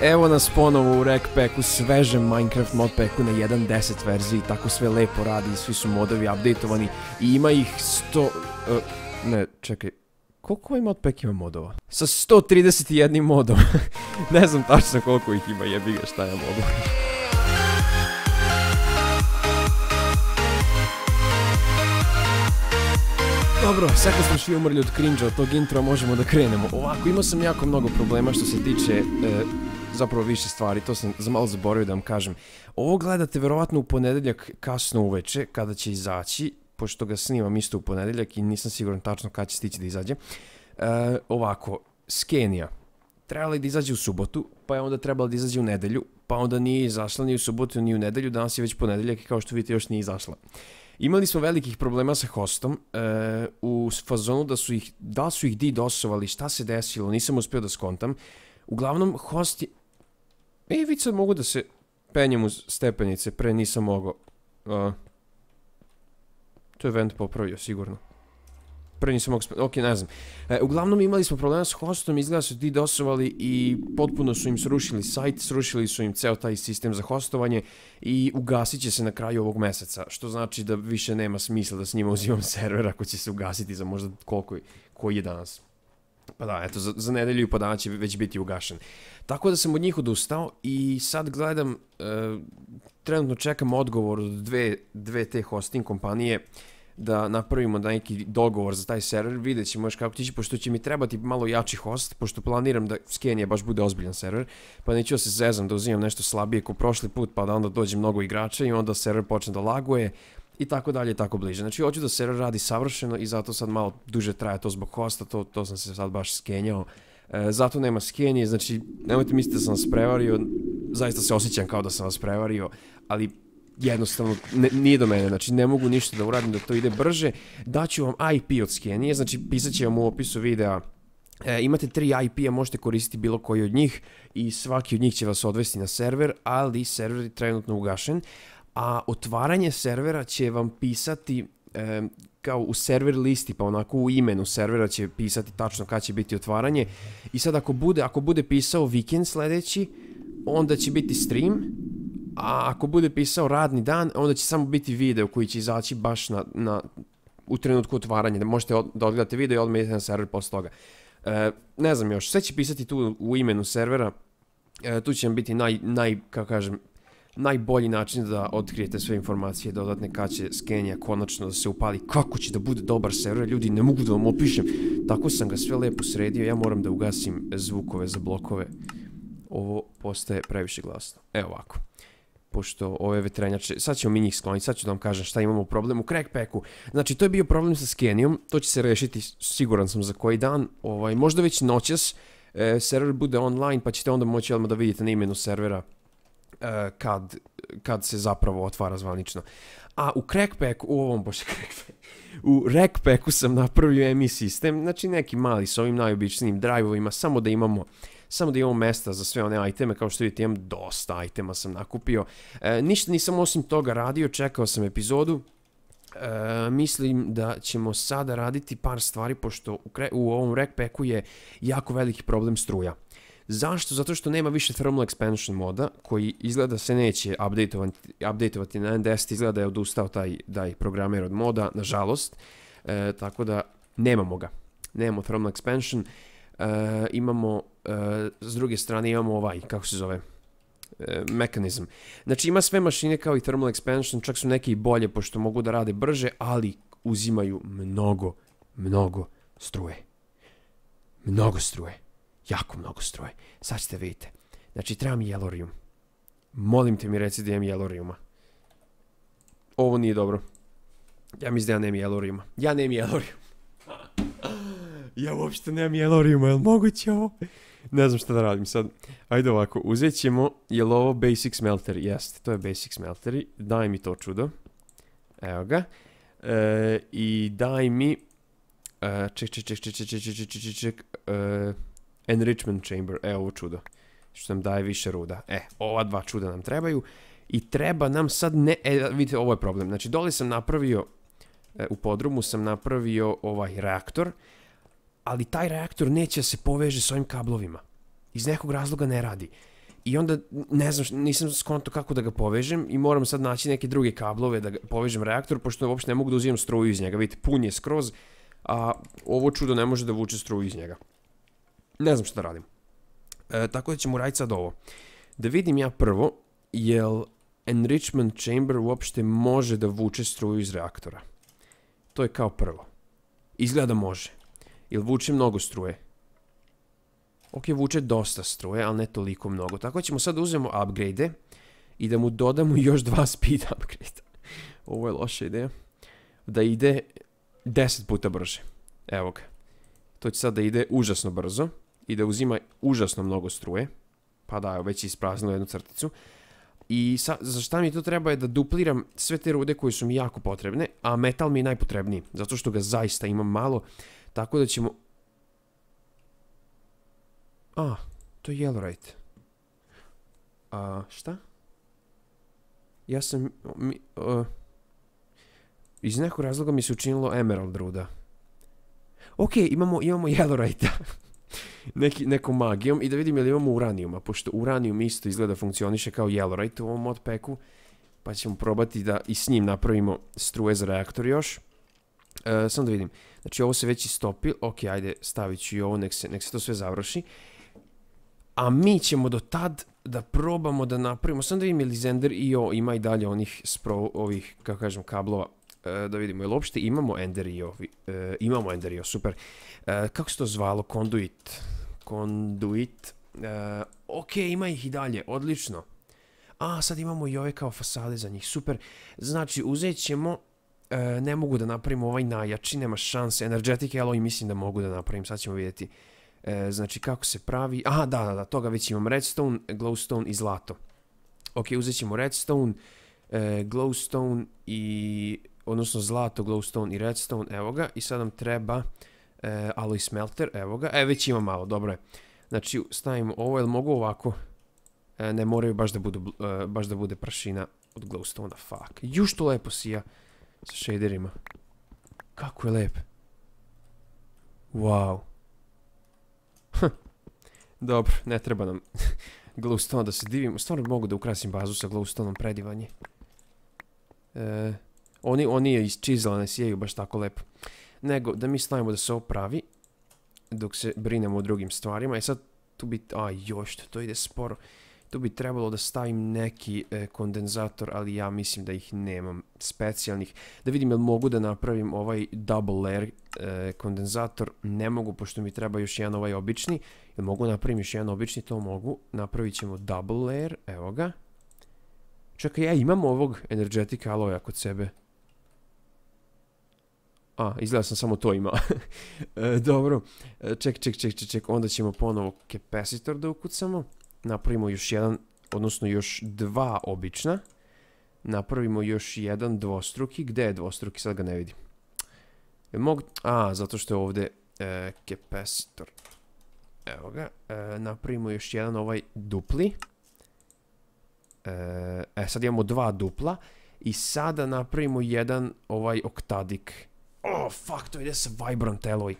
Evo nas ponovo u Rackpacku, svežem Minecraft modpacku na 1.10 verziji, tako sve lepo radi, svi su modovi updateovani i ima ih 100... E, ne, čekaj, koliko ovaj modpack ima modova? Sa 131 modom, ne znam tačno koliko ih ima, jebi šta je Dobro, sad kad smo svi umrli od cringe od tog intro, možemo da krenemo. Ovako, imao sam jako mnogo problema što se tiče... E, zapravo više stvari, to sam za malo zaboravio da vam kažem. Ovo gledate verovatno u ponedeljak kasno uveče, kada će izaći, pošto ga snimam isto u ponedeljak i nisam siguran tačno kada će stići da izađe. E, ovako, Skenija. Trebala je da izađe u subotu, pa je onda trebala da izađe u nedelju, pa onda nije izašla ni u subotu ni u nedelju, danas je već ponedeljak i kao što vidite još nije izašla. Imali smo velikih problema sa hostom, e, u fazonu da su ih, da su ih di dosovali šta se desilo, nisam uspio da skontam. Uglavnom, host E, I vidi sad mogu da se penjem uz stepenice, pre nisam mogao. to je vent popravio, sigurno. Pre nisam mogao... Ok, ne znam. E, uglavnom imali smo problema s hostom, izgleda su ti dosovali i potpuno su im srušili sajt, srušili su im ceo taj sistem za hostovanje i ugasit će se na kraju ovog meseca, što znači da više nema smisla da s njima uzimam server ako će se ugasiti za možda koliko koji je danas. Pa da, eto, za, nedjelju nedelju i već biti ugašen. Tako da sam od njih odustao i sad gledam, e, trenutno čekam odgovor od dve, te hosting kompanije da napravimo neki dogovor za taj server, vidjet ćemo još kako pošto će mi trebati malo jači host, pošto planiram da Skenija baš bude ozbiljan server, pa neću da se zezam da uzimam nešto slabije ko prošli put, pa da onda dođe mnogo igrača i onda server počne da laguje, i tako dalje i tako bliže. Znači, hoću da se radi savršeno i zato sad malo duže traje to zbog hosta, to, to sam se sad baš skenjao. E, zato nema skenje, znači, nemojte misliti da sam vas prevario, zaista se osjećam kao da sam vas prevario, ali jednostavno nije do mene, znači ne mogu ništa da uradim da to ide brže. Daću vam IP od skenije, znači pisat će vam u opisu videa e, imate tri IP-a, možete koristiti bilo koji od njih i svaki od njih će vas odvesti na server, ali server je trenutno ugašen a otvaranje servera će vam pisati kao u server listi, pa onako u imenu servera će pisati tačno kad će biti otvaranje. I sad ako bude, ako bude pisao vikend sljedeći, onda će biti stream, a ako bude pisao radni dan, onda će samo biti video koji će izaći baš na, na u trenutku otvaranja, da možete da odgledate video i odmah na server posle toga. E, ne znam još, sve će pisati tu u imenu servera, e, tu će vam biti naj, naj, kako kažem, najbolji način da otkrijete sve informacije dodatne kad će Skenja konačno da se upali. Kako će da bude dobar server, ljudi ne mogu da vam opišem. Tako sam ga sve lijepo sredio, ja moram da ugasim zvukove za blokove. Ovo postaje previše glasno. Evo ovako pošto ove vetrenjače, sad ćemo mi njih skloniti, sad ću da vam kažem šta imamo problem u Crackpacku. Znači, to je bio problem sa Skenijom, to će se rešiti, siguran sam za koji dan, ovaj, možda već noćas, e, server bude online, pa ćete onda moći odmah da vidite na imenu servera Eh, kad, kad se zapravo otvara zvanično. A u crackpack, u ovom, bože, u Rackpacku sam napravio MI e sistem, znači neki mali s ovim najobičnijim drive samo da imamo samo da imamo mesta za sve one iteme, kao što vidite imam dosta itema sam nakupio. Eh, ništa nisam osim toga radio, čekao sam epizodu, eh, mislim da ćemo sada raditi par stvari pošto u, u ovom rekpeku je jako veliki problem struja. Zašto? Zato što nema više thermal expansion moda koji izgleda se neće updateovati na N10, izgleda da je odustao taj, programer od moda, nažalost, e, tako da nemamo ga. Nemamo thermal expansion, e, imamo, e, s druge strane imamo ovaj, kako se zove, mekanizam. Znači ima sve mašine kao i thermal expansion, čak su neke i bolje pošto mogu da rade brže, ali uzimaju mnogo, mnogo struje. Mnogo struje jako mnogo stroje. Sad ćete vidite. Znači, mi jelorium. Molim te mi reci da imam jeloriuma. Ovo nije dobro. Ja mislim da ja nemam jeloriuma. Ja nemam jelorium. ja uopšte nemam jeloriuma, Jel' moguće ovo? ne znam šta da radim sad. Ajde ovako, uzet ćemo, je ovo basic smelter? Jeste, to je basic smelter. Daj mi to čudo. Evo ga. I daj mi... Ček, ček, ček, ček, ček, ček, ček, ček, ček, ček. Enrichment Chamber, e ovo čudo. Što nam daje više ruda. E, ova dva čuda nam trebaju. I treba nam sad ne... E, vidite, ovo je problem. Znači, dole sam napravio... E, u podrumu sam napravio ovaj reaktor. Ali taj reaktor neće se poveže s ovim kablovima. Iz nekog razloga ne radi. I onda, ne znam, nisam skonto kako da ga povežem i moram sad naći neke druge kablove da povežem reaktor, pošto uopšte ne mogu da uzimam struju iz njega. Vidite, pun je skroz, a ovo čudo ne može da vuče struju iz njega ne znam što da radim. E, tako da ćemo raditi sad ovo. Da vidim ja prvo, jel enrichment chamber uopšte može da vuče struju iz reaktora. To je kao prvo. Izgleda može. Jel vuče mnogo struje? Ok, vuče dosta struje, ali ne toliko mnogo. Tako ćemo sad uzmemo upgrade i da mu dodamo još dva speed upgrade. Ovo je loša ideja. Da ide 10 puta brže. Evo ga. To će sad da ide užasno brzo i da uzima užasno mnogo struje. Pa da, već je ispraznilo jednu crticu. I za šta mi to treba je da dupliram sve te rude koje su mi jako potrebne, a metal mi je najpotrebniji, zato što ga zaista imam malo, tako da ćemo... A, to je Yellowrite. A, šta? Ja sam... Mi, iz nekog razloga mi se učinilo Emerald ruda. Ok, imamo, imamo yellowrite neki, nekom magijom i da vidim je li imamo uranijuma, pošto uranijum isto izgleda funkcioniše kao Yellowrite u ovom peku pa ćemo probati da i s njim napravimo struje za reaktor još. E, samo da vidim, znači ovo se već istopi, ok, ajde stavit ću i ovo, nek se, nek to sve završi. A mi ćemo do tad da probamo da napravimo, samo da vidim ili li Zender i o ima i dalje onih spro, ovih, kako kažem, kablova e, da vidimo, jel uopšte imamo Ender IO? E, imamo Ender super. E, kako se to zvalo? Conduit? Conduit. E, ok, ima ih i dalje, odlično. A, sad imamo i ove kao fasade za njih, super. Znači, uzet ćemo... E, ne mogu da napravim ovaj najjači, nema šanse. Energetic alloy mislim da mogu da napravim, sad ćemo vidjeti. E, znači, kako se pravi... Aha, da, da, da, toga već imam redstone, glowstone i zlato. Ok, uzet ćemo redstone, glowstone i... Odnosno zlato, glowstone i redstone, evo ga. I sad nam treba... E, smelter, evo ga. E, već ima malo, dobro je. Znači, stavim ovo, jel mogu ovako? E, ne moraju baš da, e, bude pršina od glowstone-a, fuck. Ju što lepo sija sa shaderima. Kako je lep. Wow. Hm. Dobro, ne treba nam glowstone da se divim. Stvarno mogu da ukrasim bazu sa glowstone-om predivanje. E, oni, oni je iz chisela ne sijaju baš tako lepo nego da mi stavimo da se pravi, dok se brinemo o drugim stvarima. I e sad tu bi, a još, to ide sporo. Tu bi trebalo da stavim neki e, kondenzator, ali ja mislim da ih nemam specijalnih. Da vidim jel mogu da napravim ovaj double layer e, kondenzator. Ne mogu, pošto mi treba još jedan ovaj obični. Jel mogu napravim još jedan obični, to mogu. Napravit ćemo double layer, evo ga. Čekaj, ja imam ovog energetika aloja kod sebe. A, izgleda sam samo to imao. E, dobro, e, ček, ček, ček, ček, onda ćemo ponovo kapasitor da ukucamo. Napravimo još jedan, odnosno još dva obična. Napravimo još jedan dvostruki. Gde je dvostruki? Sad ga ne vidim. A, zato što je ovdje e, kapasitor. Evo ga. E, napravimo još jedan ovaj dupli. E, sad imamo dva dupla. I sada napravimo jedan ovaj oktadik Oh, fuck, to ide sa Vibrant Alloy.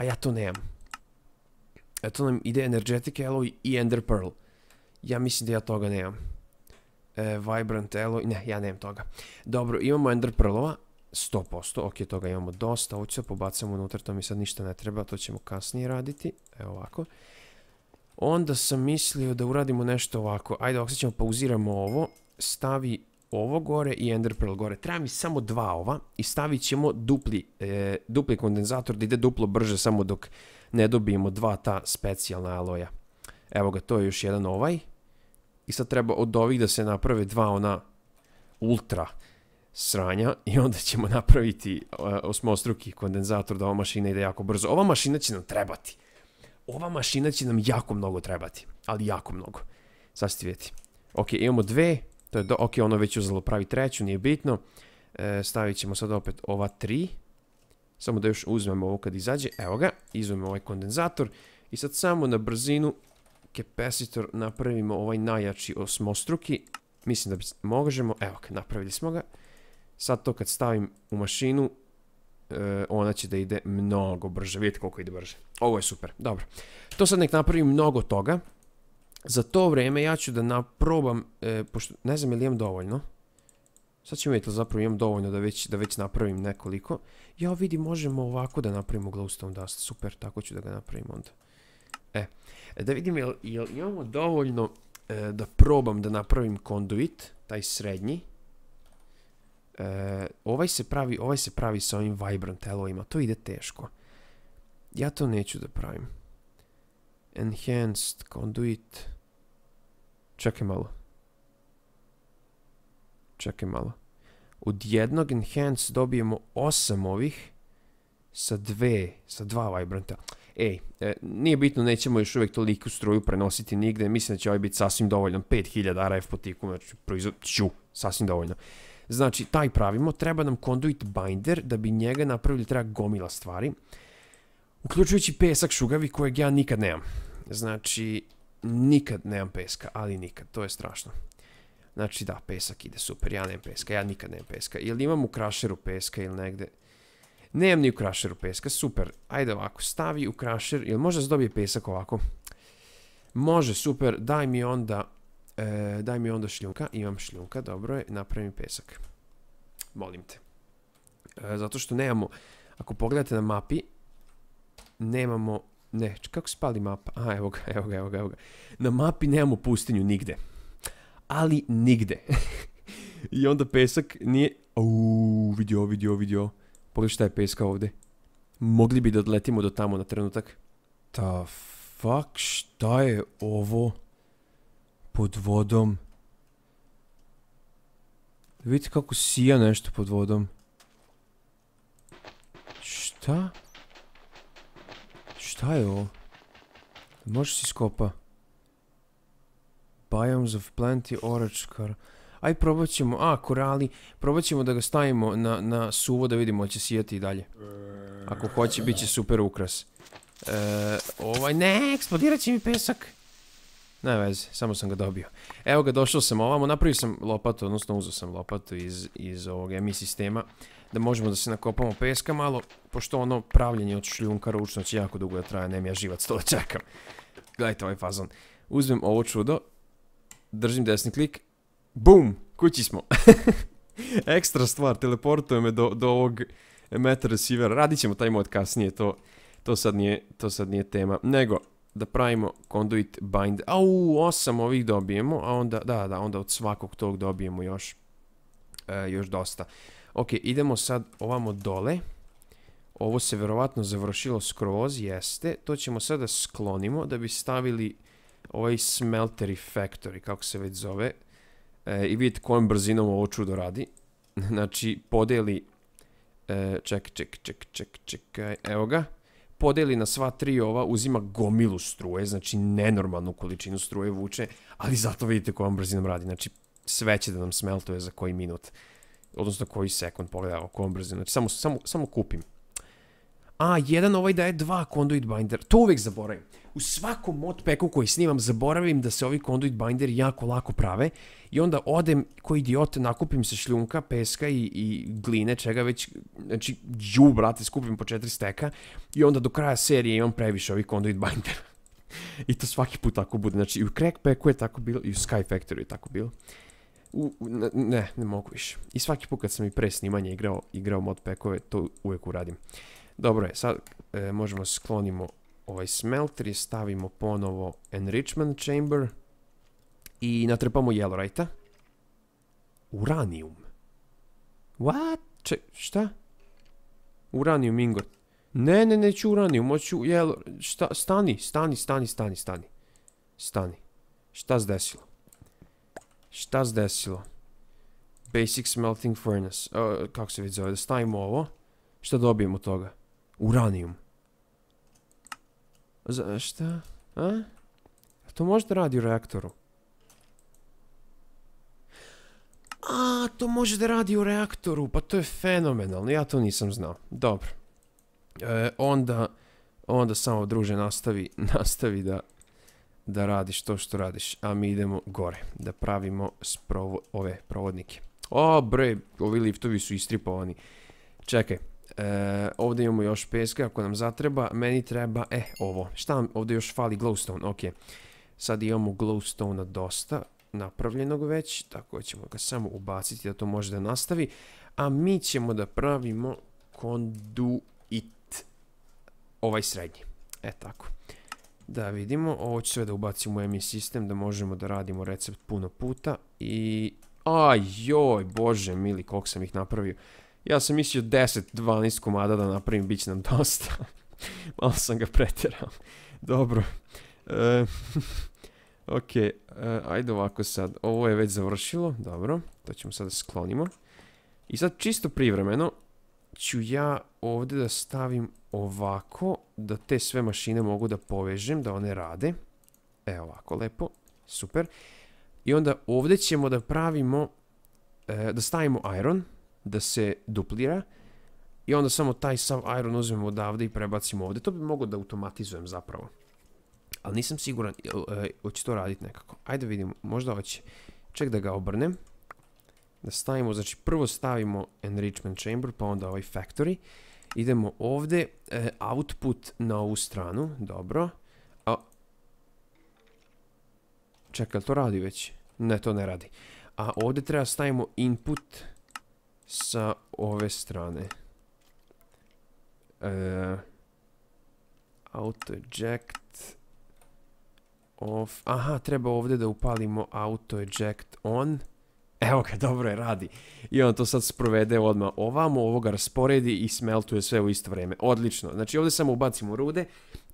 A ja to nemam. Eto nam ide Energetic Alloy i Ender Pearl. Ja mislim da ja toga nemam. E, vibrant Alloy, ne, ja nemam toga. Dobro, imamo Ender Pearlova. 100%, ok, toga imamo dosta. Ovo ću pobacam unutra, to mi sad ništa ne treba, to ćemo kasnije raditi. Evo ovako. Onda sam mislio da uradimo nešto ovako. Ajde, sad ćemo pauziramo ovo. Stavi ovo gore i Ender gore. Treba mi samo dva ova i stavit ćemo dupli, e, dupli kondenzator da ide duplo brže samo dok ne dobijemo dva ta specijalna aloja. Evo ga, to je još jedan ovaj. I sad treba od ovih da se naprave dva ona ultra sranja i onda ćemo napraviti e, osmostruki kondenzator da ova mašina ide jako brzo. Ova mašina će nam trebati. Ova mašina će nam jako mnogo trebati, ali jako mnogo. Sad ćete vidjeti. Ok, imamo dve, to je do, ok, ono već uzelo pravi treću, nije bitno. E, stavit ćemo sad opet ova tri. Samo da još uzmemo ovo kad izađe. Evo ga, izvemo ovaj kondenzator. I sad samo na brzinu capacitor napravimo ovaj najjači osmostruki. Mislim da bi možemo. Evo ga, napravili smo ga. Sad to kad stavim u mašinu, e, ona će da ide mnogo brže. Vidite koliko ide brže. Ovo je super, dobro. To sad nek napravim mnogo toga. Za to vrijeme ja ću da naprobam, e, ne znam ili imam dovoljno. Sad ćemo to zapravo imam dovoljno da već, da već napravim nekoliko. Ja vidi možemo ovako da napravimo glowstone dust, super, tako ću da ga napravim onda. E, da vidim jel, imamo dovoljno e, da probam da napravim konduit, taj srednji. E, ovaj se pravi, ovaj se pravi sa ovim vibrant elovima, to ide teško. Ja to neću da pravim. Enhanced conduit. Čekaj malo. Čekaj malo. Od jednog enhance dobijemo osam ovih sa dve, sa dva vibranta. Ej, e, nije bitno, nećemo još uvijek toliku struju prenositi nigde, mislim da će ovaj biti sasvim dovoljno, 5000 RF po znači proizvod, ću, sasvim dovoljno. Znači, taj pravimo, treba nam conduit binder, da bi njega napravili treba gomila stvari. Uključujući pesak šugavi kojeg ja nikad nemam. Znači, nikad nemam peska, ali nikad. To je strašno. Znači da, pesak ide super. Ja nemam peska, ja nikad nemam peska. Jel imam u krašeru peska ili negde? Nemam ni u krašeru peska, super. Ajde ovako, stavi u krašer. Jel možda se dobije pesak ovako? Može, super. Daj mi onda... E, daj mi onda šljunka. Imam šljunka, dobro je. Napravi pesak. Molim te. E, zato što nemamo... Ako pogledate na mapi, nemamo, ne, kako spali mapa? a evo ga, evo ga, evo ga, evo ga. Na mapi nemamo pustinju nigde. Ali nigde. I onda pesak nije... Uuu, vidio, vidio, vidio. Pogledaj šta je peska ovdje. Mogli bi da odletimo do tamo na trenutak. Ta fuck, šta je ovo? Pod vodom. Vidite kako sija nešto pod vodom. Šta? Šta je ovo? Možeš si skopa? Biomes of Plenty Oračkar. Aj probat ćemo, a korali, probat ćemo da ga stavimo na, na suvo da vidimo će sijati i dalje. Ako hoće, bit će super ukras. E, ovaj, ne, eksplodirat će mi pesak. Ne veze, samo sam ga dobio. Evo ga, došao sam ovamo, napravio sam lopatu, odnosno uzeo sam lopatu iz, iz ovog EMI sistema. Da možemo da se nakopamo peska malo, pošto ono pravljenje od šljunka ručno će jako dugo da traje, nem ja živac, to da čekam. Gledajte ovaj fazon. Uzmem ovo čudo, držim desni klik, bum, kući smo. Ekstra stvar, teleportuje me do, do ovog meta receivera, radit ćemo taj mod kasnije, to, sad nije, to sad nije tema. Nego, da pravimo conduit bind. Au, osam ovih dobijemo, a onda, da, da, onda od svakog tog dobijemo još, još dosta. Ok, idemo sad ovamo dole. Ovo se verovatno završilo skroz, jeste. To ćemo sada sklonimo da bi stavili ovaj smeltery factory, kako se već zove. I vidite kojom brzinom ovo čudo radi. znači, podeli... ček, ček, ček, ček, čekaj, evo ga podeli na sva tri ova, uzima gomilu struje, znači nenormalnu količinu struje vuče, ali zato vidite kojom brzinom radi, znači sve će da nam smeltuje za koji minut, odnosno koji sekund, pogledaj kojom brzinom, znači samo, samo, samo kupim a jedan ovaj daje dva conduit binder. To uvijek zaboravim. U svakom peku koji snimam zaboravim da se ovi conduit binder jako lako prave i onda odem koji idiot nakupim se šljunka, peska i, gline, čega već, znači ju brate skupim po četiri steka i onda do kraja serije imam previše ovih conduit binder. I to svaki put tako bude, znači i u peku je tako bilo i u Sky Factory je tako bilo. ne, ne mogu više. I svaki put kad sam i pre snimanja igrao, igrao pekove to uvijek uradim. Dobro je, sad e, možemo sklonimo ovaj smelter stavimo ponovo enrichment chamber i natrpamo Yellowrite-a. Uranium. What? Če, šta? Uranium ingot. Ne, ne, neću uranium, moću Yellow... Šta? Stani, stani, stani, stani, stani. Stani. Šta zdesilo? Šta desilo? Basic smelting furnace. E, kako se već zove? stavimo ovo. Šta dobijemo toga? Uranijum. Za, A? To možda radi u reaktoru. A, to može da radi u reaktoru, pa to je fenomenalno, ja to nisam znao. Dobro. E, onda, samo druže nastavi, nastavi da, da radiš to što radiš, a mi idemo gore, da pravimo ove provodnike. O bre, ovi liftovi su istripovani. Čekaj, E, ovdje imamo još peska ako nam zatreba. Meni treba, e, eh, ovo. Šta ovdje još fali? Glowstone, ok. Sad imamo glowstone dosta napravljenog već, tako ćemo ga samo ubaciti da to može da nastavi. A mi ćemo da pravimo it Ovaj srednji. E tako. Da vidimo, ovo sve da ubacimo u EMI sistem da možemo da radimo recept puno puta i... Aj joj, bože mili, koliko sam ih napravio. Ja sam mislio 10-12 komada da napravim, bit će nam dosta. Malo sam ga pretjerao. Dobro. E, ok, e, ajde ovako sad. Ovo je već završilo, dobro. To ćemo sad sklonimo. I sad čisto privremeno ću ja ovdje da stavim ovako, da te sve mašine mogu da povežem, da one rade. Evo ovako, lepo, super. I onda ovdje ćemo da pravimo, e, da stavimo iron da se duplira i onda samo taj sav iron uzmemo odavde i prebacimo ovdje. To bi mogao da automatizujem zapravo. Ali nisam siguran, e, hoće to raditi nekako. Ajde vidimo, možda hoće. Ček da ga obrnem. Da stavimo, znači prvo stavimo enrichment chamber, pa onda ovaj factory. Idemo ovdje, e, output na ovu stranu, dobro. Čeka, to radi već? Ne, to ne radi. A ovdje treba stavimo input sa ove strane. E, auto eject off. Aha, treba ovdje da upalimo auto eject on. Evo ga, dobro je, radi. I on to sad sprovede odmah ovamo, ovoga rasporedi i smeltuje sve u isto vrijeme. Odlično. Znači ovdje samo ubacimo rude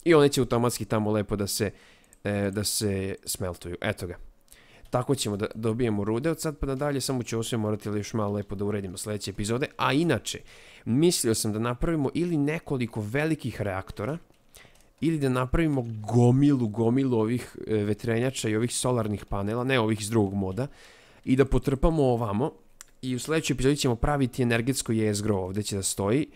i one će automatski tamo lepo da se, e, da se smeltuju. Eto ga. Tako ćemo da dobijemo rude od sad pa nadalje, samo ću osvijem morati još malo lepo da uredimo sljedeće epizode. A inače, mislio sam da napravimo ili nekoliko velikih reaktora, ili da napravimo gomilu, gomilu ovih e, vetrenjača i ovih solarnih panela, ne ovih iz drugog moda, i da potrpamo ovamo, i u sledećoj epizodi ćemo praviti energetsko jezgro ovdje će da stoji,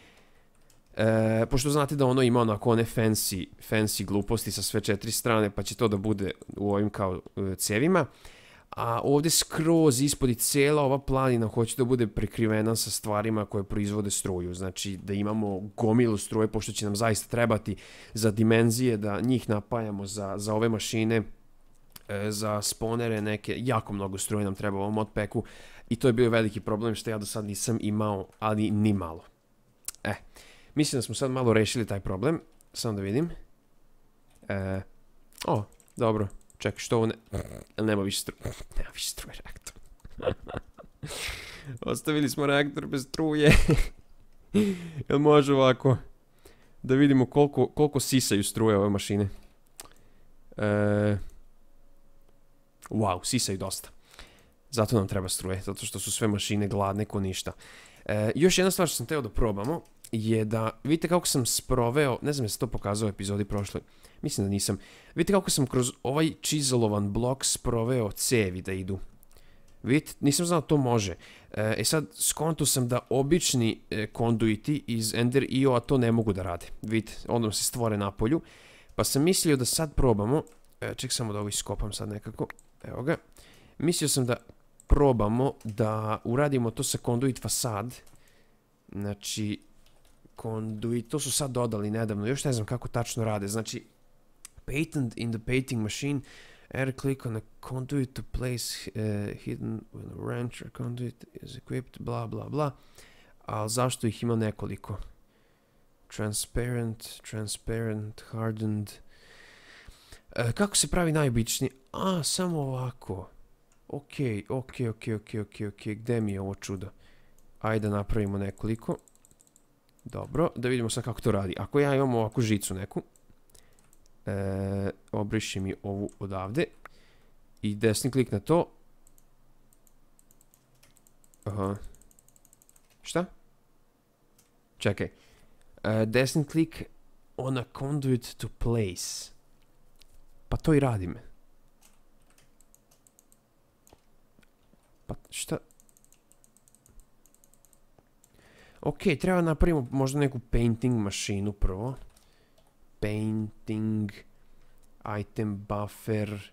e, pošto znate da ono ima onako one fancy, fancy gluposti sa sve četiri strane, pa će to da bude u ovim kao e, cevima a ovdje skroz ispod i cijela ova planina hoće da bude prekrivena sa stvarima koje proizvode struju. Znači da imamo gomilu struje, pošto će nam zaista trebati za dimenzije, da njih napajamo za, ove mašine, e, za sponere neke, jako mnogo struje nam treba u ovom modpacku i to je bio veliki problem što ja do sad nisam imao, ali ni malo. E, mislim da smo sad malo rešili taj problem, samo da vidim. E, o, dobro, Ček, što ovo nema više struje? Nema više struje reaktor. Ostavili smo reaktor bez struje. Jel može ovako? Da vidimo koliko, koliko sisaju struje ove mašine. E... Wow, sisaju dosta. Zato nam treba struje, zato što su sve mašine gladne ko ništa. E, još jedna stvar što sam teo da probamo je da, vidite kako sam sproveo, ne znam je se to pokazao u epizodi prošloj, Mislim da nisam. Vidite kako sam kroz ovaj čizelovan blok sproveo cevi da idu. Vidite, nisam znao to može. E, e sad, skontu sam da obični e, konduiti iz Ender IO-a to ne mogu da rade. Vidite, onda se stvore na polju. Pa sam mislio da sad probamo. E, Čak samo da ovo iskopam sad nekako. Evo ga. Mislio sam da probamo da uradimo to sa konduit fasad. Znači, konduit, to su sad dodali nedavno, još ne znam kako tačno rade. Znači, patent in the painting machine. Air click on a conduit to place uh, hidden when a wrench or conduit is equipped, bla bla bla. Ali zašto ih ima nekoliko? Transparent, transparent, hardened. E, kako se pravi najobičniji? A, samo ovako. Ok, ok, ok, ok, ok, ok. Gde mi je ovo čudo? Ajde da napravimo nekoliko. Dobro, da vidimo sad kako to radi. Ako ja imam ovakvu žicu neku, e, obriši mi ovu odavde i desni klik na to. Šta? Čekaj. E, desni klik on a conduit to place. Pa to i radim. Pa šta? Ok, treba napravimo možda neku painting mašinu prvo painting, item buffer,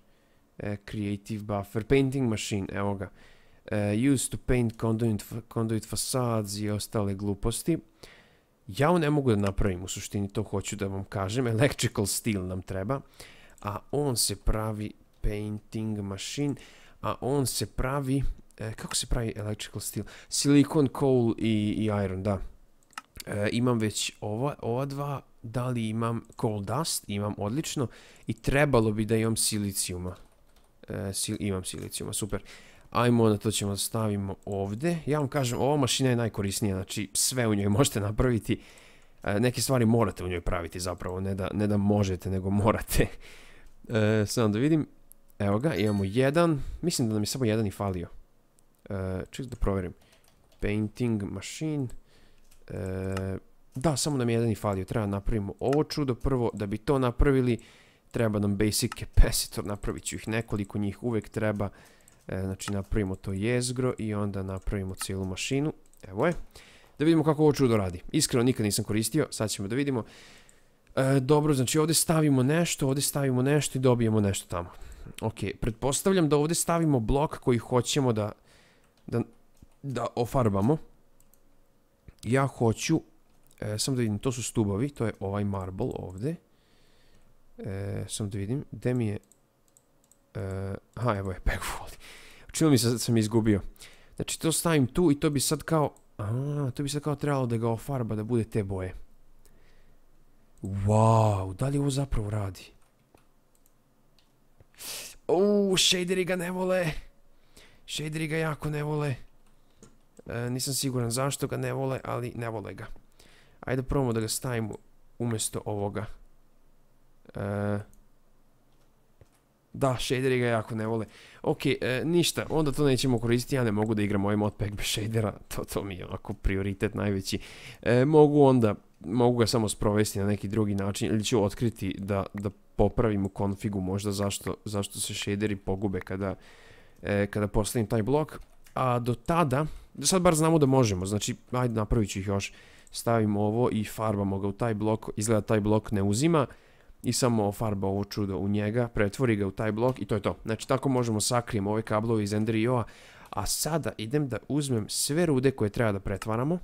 eh, creative buffer, painting machine, evo ga. Eh, used to paint conduit, conduit facades i ostale gluposti. Ja on ne mogu da napravim, u suštini to hoću da vam kažem, electrical steel nam treba, a on se pravi painting machine, a on se pravi, eh, kako se pravi electrical steel? Silicon, coal i iron, da. E, imam već ova, ova dva, da li imam cold dust, imam odlično i trebalo bi da imam silicijuma. E, imam silicijuma, super. Ajmo, na to ćemo stavimo ovde. Ja vam kažem, ova mašina je najkorisnija, znači sve u njoj možete napraviti. E, neke stvari morate u njoj praviti zapravo, ne da, možete, nego morate. E, Samo da vidim. Evo ga, imamo jedan. Mislim da nam je samo jedan i falio. Ček da provjerim. Painting machine. E, da, samo nam je jedan i falio. Treba napravimo ovo čudo prvo. Da bi to napravili, treba nam basic capacitor. Napravit ću ih nekoliko njih uvijek treba. E, znači napravimo to jezgro i onda napravimo cijelu mašinu. Evo je. Da vidimo kako ovo čudo radi. Iskreno nikad nisam koristio. Sad ćemo da vidimo. E, dobro, znači ovdje stavimo nešto, ovdje stavimo nešto i dobijemo nešto tamo. Ok, pretpostavljam da ovdje stavimo blok koji hoćemo da, da, da ofarbamo ja hoću, e, sam da vidim, to su stubovi, to je ovaj marble ovdje. E, sam da vidim, gdje mi je... E, aha, evo je backfold. Učinilo mi se da sam izgubio. Znači to stavim tu i to bi sad kao... to bi sad kao trebalo da ga ofarba da bude te boje. Wow, da li ovo zapravo radi? Uuu, shaderi ga ne vole. Shaderi ga jako ne vole. E, nisam siguran zašto ga ne vole, ali ne vole ga. Ajde probamo da ga stavimo umjesto ovoga. E, da, shaderi ga jako ne vole. Ok, e, ništa, onda to nećemo koristiti, ja ne mogu da igram ovaj modpack bez shadera, to, mi je onako prioritet najveći. mogu onda, mogu ga samo sprovesti na neki drugi način, ili ću otkriti da, da popravim u konfigu možda zašto, se shaderi pogube kada, kada postavim taj blok a do tada, sad bar znamo da možemo, znači ajde napravit ću ih još, stavimo ovo i farbamo ga u taj blok, izgleda taj blok ne uzima i samo farba ovo čudo u njega, pretvori ga u taj blok i to je to. Znači tako možemo sakrijemo ove kablove iz Ender.io-a, a sada idem da uzmem sve rude koje treba da pretvaramo,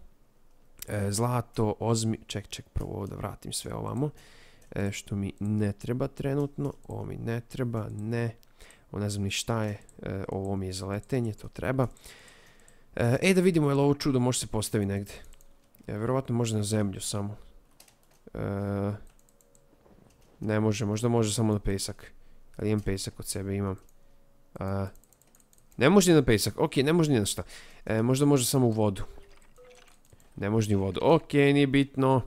e, zlato, ozmi, ček, ček, prvo da vratim sve ovamo, e, što mi ne treba trenutno, ovo mi ne treba, ne, ne znam ni šta je, e, ovo mi je za letenje, to treba. E, da vidimo je li ovo čudo može se postaviti negdje. E, vjerovatno može na zemlju samo. E, ne može, možda može samo na pesak. Ali imam pesak od sebe, imam. ne može ni na pesak, ok, ne može ni na šta. možda može samo u vodu. Ne može ni u vodu, ok, nije bitno.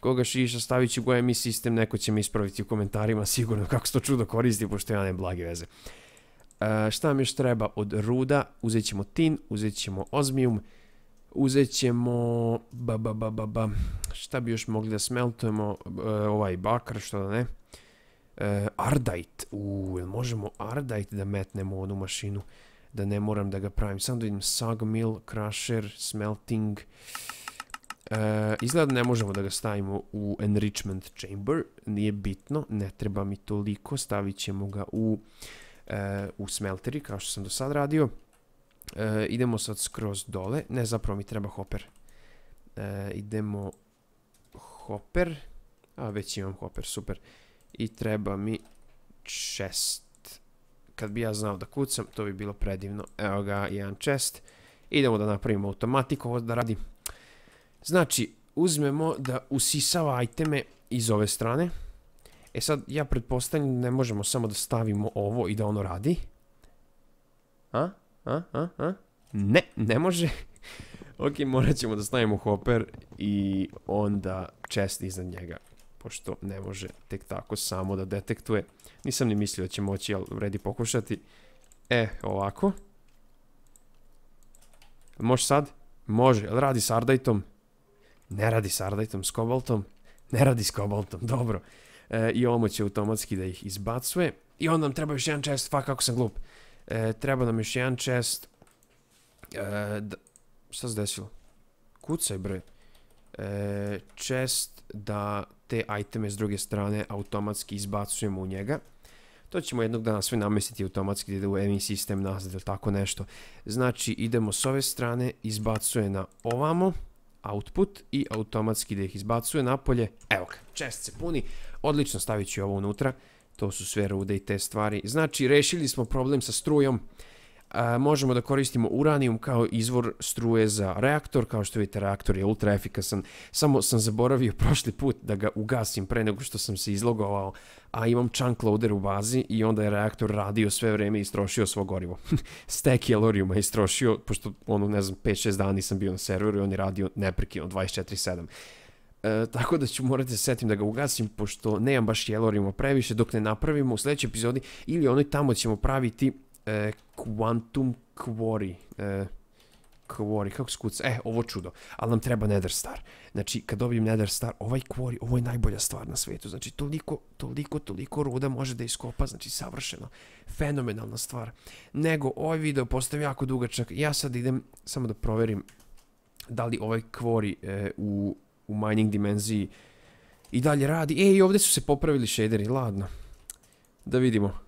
Koga šiša stavit ću go mi sistem, neko će mi ispraviti u komentarima sigurno kako se to čudo koristi, pošto ja ne blage veze. E, šta nam još treba od ruda? Uzet ćemo tin, uzet ćemo ozmijum, uzet ćemo... Ba, ba, ba, ba, ba. Šta bi još mogli da smeltujemo? E, ovaj bakar, što da ne. E, ardajt. Uuu, možemo ardajt da metnemo u onu mašinu? Da ne moram da ga pravim. Samo da vidim mill, crusher, smelting. Izgleda da ne možemo da ga stavimo u enrichment chamber. Nije bitno, ne treba mi toliko. Stavit ćemo ga u... E, u smelteri, kao što sam do sad radio. E, idemo sad skroz dole. Ne, zapravo mi treba hopper. E, idemo hopper. A, već imam hopper, super. I treba mi chest. Kad bi ja znao da kucam, to bi bilo predivno. Evo ga, jedan chest. Idemo da napravimo automatik, ovo da radi. Znači, uzmemo da usisava iteme iz ove strane. E sad, ja pretpostavljam ne možemo samo da stavimo ovo i da ono radi. A? A? A? Ne, ne može. ok, morat ćemo da stavimo hopper i onda chest iznad njega. Pošto ne može tek tako samo da detektuje. Nisam ni mislio da će moći, ali vredi pokušati. E, ovako. Može sad? Može, ali radi s Ardajtom. Ne radi s Ardajtom, s Kobaltom. Ne radi s Kobaltom, dobro. E, i ovo će automatski da ih izbacuje. I onda nam treba još jedan chest, fuck kako sam glup. E, treba nam još jedan chest. E, šta se desilo? Kucaj bre. E, chest da te iteme s druge strane automatski izbacujemo u njega. To ćemo jednog dana sve namestiti automatski da ide u emi sistem nazad ili tako nešto. Znači idemo s ove strane, izbacuje na ovamo output i automatski da ih izbacuje napolje. Evo ga, čest se puni. Odlično, stavit ću ovo unutra. To su sve rude i te stvari. Znači, rešili smo problem sa strujom možemo da koristimo uranijum kao izvor struje za reaktor, kao što vidite reaktor je ultra efikasan, samo sam zaboravio prošli put da ga ugasim pre nego što sam se izlogovao, a imam chunk loader u bazi i onda je reaktor radio sve vrijeme i istrošio svo gorivo. Stek je je istrošio, pošto ono ne znam 5-6 dana nisam bio na serveru i on je radio neprekidno 24-7. E, tako da ću morati da setim da ga ugasim, pošto nemam baš jelorima previše dok ne napravimo u sledećoj epizodi ili onoj tamo ćemo praviti Eh, quantum Quarry. E, kako se E, ovo čudo. Ali nam treba Nether Star. Znači, kad dobijem Nether Star, ovaj Quarry, ovo je najbolja stvar na svijetu. Znači, toliko, toliko, toliko ruda može da iskopa. Znači, savršeno. Fenomenalna stvar. Nego, ovaj video postavim jako dugačak. Ja sad idem, samo da proverim da li ovaj Quarry u, u mining dimenziji i dalje radi. Ej, ovdje su se popravili shaderi, ladno. Da vidimo.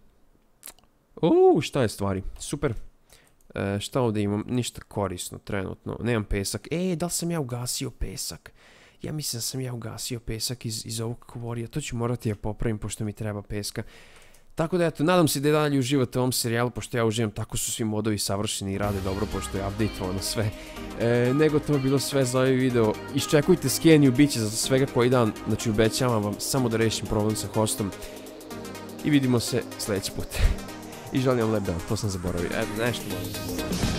Uuu, šta je stvari? Super. E, šta ovdje imam? Ništa korisno trenutno. Nemam pesak. E, da li sam ja ugasio pesak? Ja mislim da sam ja ugasio pesak iz, ovog kvorija. To ću morati ja popravim pošto mi treba peska. Tako da eto, nadam se da je dalje uživate u ovom serijalu, pošto ja uživam, tako su svi modovi savršeni i rade dobro, pošto je ono sve. E, nego to je bilo sve za ovaj video. Iščekujte skeniju, bit će za svega koji dan, znači obećavam vam samo da rešim problem sa hostom. I vidimo se sljedeći put. i Jean-Yves Lebel, to sam zaboravio. E, nešto